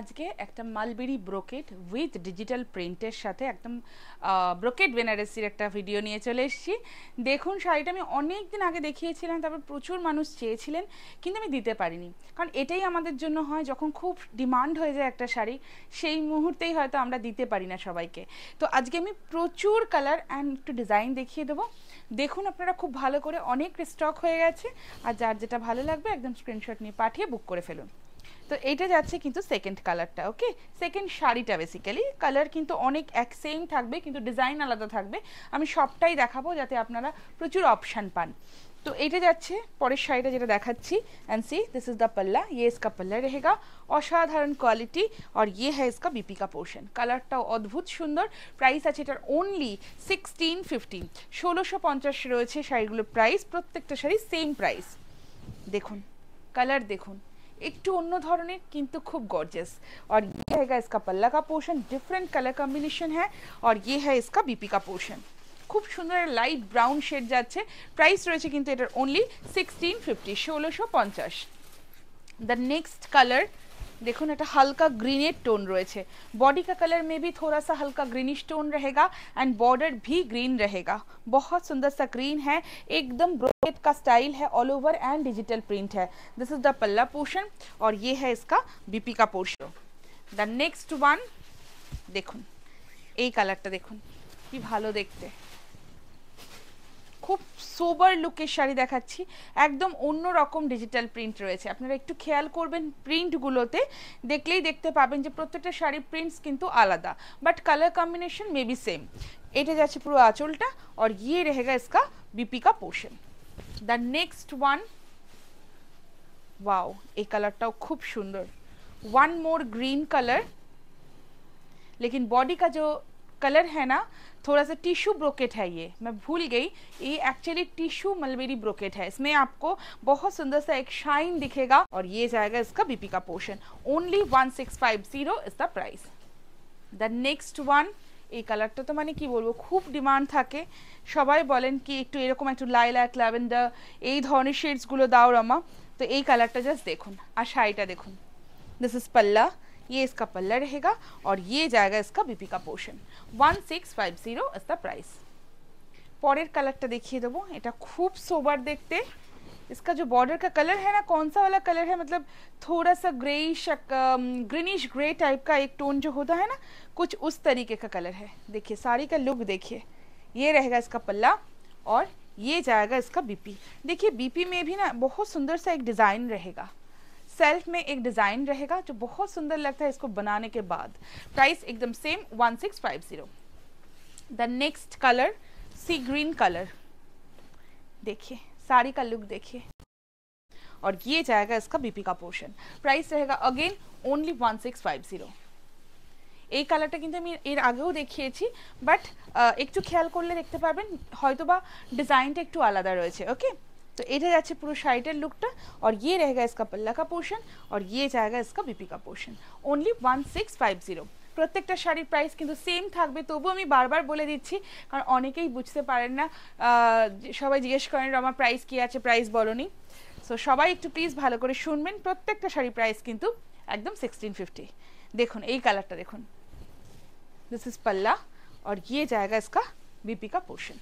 আজকে একটা mulberry brocade with digital প্রিন্টের সাথে একদম ব্রোকেট বেনারসির একটা ভিডিও নিয়ে চলে এসেছি দেখুন শাড়িটা আমি অনেক দিন আগে দেখিয়েছিলাম তারপর প্রচুর মানুষ চেয়েছিলেন কিন্তু আমি দিতে পারিনি কারণ এটাই আমাদের জন্য হয় যখন খুব ডিমান্ড হয়ে যায় একটা শাড়ি সেই মুহূর্তেই হয়তো আমরা দিতে পারি না সবাইকে তো আজকে আমি প্রচুর কালার অ্যান্ড একটু ডিজাইন দেখিয়ে দেবো দেখুন আপনারা খুব ভালো করে অনেক স্টক হয়ে গেছে আর যার যেটা ভালো লাগবে একদম স্ক্রিনশট নিয়ে পাঠিয়ে বুক করে ফেলুন তো এইটা যাচ্ছে কিন্তু সেকেন্ড কালারটা ওকে সেকেন্ড শাড়িটা বেসিক্যালি কালার কিন্তু অনেক এক সেম থাকবে কিন্তু ডিজাইন আলাদা থাকবে আমি সবটাই দেখাবো যাতে আপনারা প্রচুর অপশান পান তো ये যাচ্ছে পরের শাড়িটা যেটা দেখাচ্ছি and see this is the পাল্লা ये इसका পাল্লা রেহেগা অসাধারণ কোয়ালিটি আর ইয়ে হ্যা इसका বিপিকা পোর্শন কালারটাও অদ্ভুত সুন্দর প্রাইস আছে এটার অনলি সিক্সটিন ফিফটিন ষোলোশো পঞ্চাশ রয়েছে শাড়িগুলোর প্রাইস প্রত্যেকটা শাড়ি সেম প্রাইস দেখুন কালার দেখুন একটু অন্য ধরনের কিন্তু খুব গর্জেস আর ইয়ে रहेगा इसका पल्ला का पोर्शन डिफरेंट कलर कॉम्बिनेशन है और ये है इसका बीपी খুব সুন্দর লাইট ব্রাউন শেড যাচ্ছে প্রাইস রয়েছে কিন্তু এটার অনলি সিক্সটিন ফিফটি ষোলোশো পঞ্চাশ দ্য নেক্সট কালার देखो ना एक हल्का ग्रीनेट टोन रहे बॉडी का कलर में भी थोड़ा सा हल्का ग्रीनिश टोन रहेगा एंड बॉर्डर भी ग्रीन रहेगा बहुत सुंदर सा ग्रीन है एकदम ब्रोकेट का स्टाइल है all over and digital print है दिस इज द पल्ला पोर्शन और ये है इसका बीपी का पोर्शन द नेक्स्ट वन देखो देखুন এই কালারটা দেখুন কি ভালো দেখতে খুব সোবার লুকের শাড়ি দেখাচ্ছি একদম অন্য রকম ডিজিটাল প্রিন্ট রয়েছে আপনারা একটু খেয়াল করবেন প্রিন্টগুলোতে দেখলেই দেখতে পাবেন যে প্রত্যেকটা শাড়ির প্রিন্টস কিন্তু আলাদা but colour combination maybe same এটা যাচ্ছে পুরো আঁচলটা আর ইয়ে রেহেগা ইসকা বিপিকা portion the next one wow এই কালারটাও খুব সুন্দর ওয়ান মোর গ্রিন কালার লেকিন বডি का কালার হেনা থোড়া সে টিস্যু ব্রোকেট হ এ ই মে ভুল গই ই অ্যাকচুয়ালি টিস্যু মালবেরি ব্রোকেট হ ইসমে আপকো বহুত সুন্দর সা এক শাইন दिखेगा और ये जाएगा इसका बीपी का portion only 1650 is the price the next one a colour তো তো মানে কি বলবো খুব ডিমান্ড থাকে সবাই বলেন কি একটু এরকম একটু লাইলাক ল্যাভেন্ডার এই ধরনের শেডস গুলো দাও रमा तो ए कलरটা জাস্ট দেখুন আর শাইটা দেখুন দিস ইজ পлла ये इसका पल्ला रहेगा और ये जाएगा इसका बीपी का portion one six five is the price पर कलर কালারটা देखिए देव तो ये खूब सोबर देखते इसका जो बॉर्डर का कलर है ना कौन सा वाला कलर है मतलब थोड़ा सा ग्रेइश ग्रीनिश ग्रे टाइप का एक टोन जो होता है ना कुछ उस तरीके का कलर है देखिए साड़ी का लुक देखिए ये रहेगा इसका पल्ला और ये जाएगा इसका बीपी देखिए बीपी में भी ना बहुत सुंदर सा एक डिज़ाइन रहेगा सेल्फ में एक डिज़ाइन रहेगा जो बहुत सुंदर लगता है इसको बनाने के बाद प्राइस एकदम same one six five zero the next colour sea green colour देखिए साड़ी का लुक देखिए और ये जाएगा इसका बीपी का पोर्शन प्राइस रहेगा again only one six five zero zero এই কালারটা কিন্তু আমি এর আগেও দেখিয়েছি বাট একটু খেয়াল করলে দেখতে পারবেন হয়তোবা ডিজাইনটা একটু আলাদা রয়েছে ওকে तो इधर अच्छे पूरा शाइटर लुक टा और ये रहेगा इसका पल्ला का पोर्शन और ये जाएगा इसका बीपी का portion only one six five zero প্রত্যেকটা শাড়ির প্রাইস কিন্তু সেম থাকবে তবু আমি বারবার বলে দিচ্ছি কারণ অনেকেই বুঝতে পারেন না সবাই জিজ্ঞেস করেন আমার প্রাইস কী আছে প্রাইস বলনি সো সবাই একটু প্লিজ ভালো করে শুনবেন প্রত্যেকটা শাড়ি প্রাইস কিন্তু একদম সিক্সটিন ফিফটি দেখুন এই কালারটা দেখুন দিস ইজ পাল্লা और ये जाएगा इसका बीपी का portion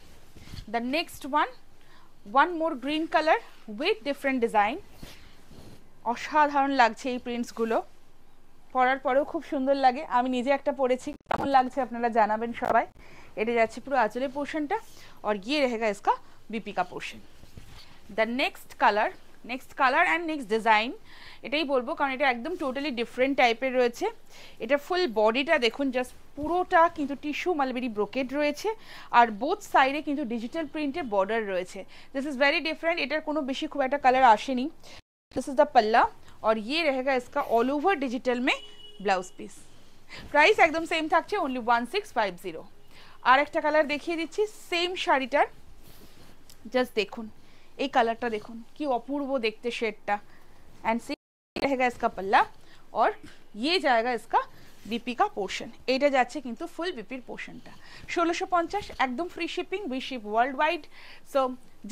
the next one one more green color with different design অসাধারণ লাগছে এই প্রিন্টসগুলো পরার পরেও খুব সুন্দর লাগে আমি নিজে একটা পরেছি কেমন লাগছে আপনারা জানাবেন সবাই এটা যাচ্ছে পুরো আঁচলের পোর্শনটা আর গিয়ে রেহেগা ইসকা বিপিকা portion the next colour next colour and next design এটাই বলবো কারণ এটা একদম টোটালি ডিফারেন্ট টাইপের রয়েছে এটা ফুল বডিটা দেখুন জাস্ট পুরোটা কিন্তু টিস্যু মালবেরি ব্রোকেড রয়েছে আর বোথ সাইডে কিন্তু ডিজিটাল প্রিন্টের বর্ডার রয়েছে দিস ইজ ভেরি ডিফারেন্ট এটার কোনো বেশি খুব একটা কালার আসেনি দিস ইজ দ্য পাল্লা আর ইয়ে রেগা इसका অল ওভার ডিজিটাল মে ব্লাউজ পিস প্রাইস একদম সেম থাকছে only one six five zero আর একটা কালার দেখিয়ে দিচ্ছি সেম শাড়িটার জাস্ট দেখুন এই কালারটা দেখুন কি অপূর্ব দেখতে শেডটা অ্যান্ড সি পাল্লা ওর ইয়ে और ये जाएगा পোর্শন এইটা যাচ্ছে কিন্তু ফুল বিপির পোর্শনটা ষোলোশো পঞ্চাশ একদম free shipping we ship world wide so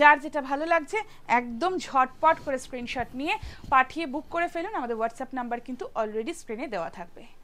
যার যেটা ভালো লাগছে একদম ঝটপট করে স্ক্রিনশট নিয়ে পাঠিয়ে বুক করে ফেলুন আমাদের হোয়াটসঅ্যাপ নাম্বার কিন্তু অলরেডি স্ক্রিনে দেওয়া থাকবে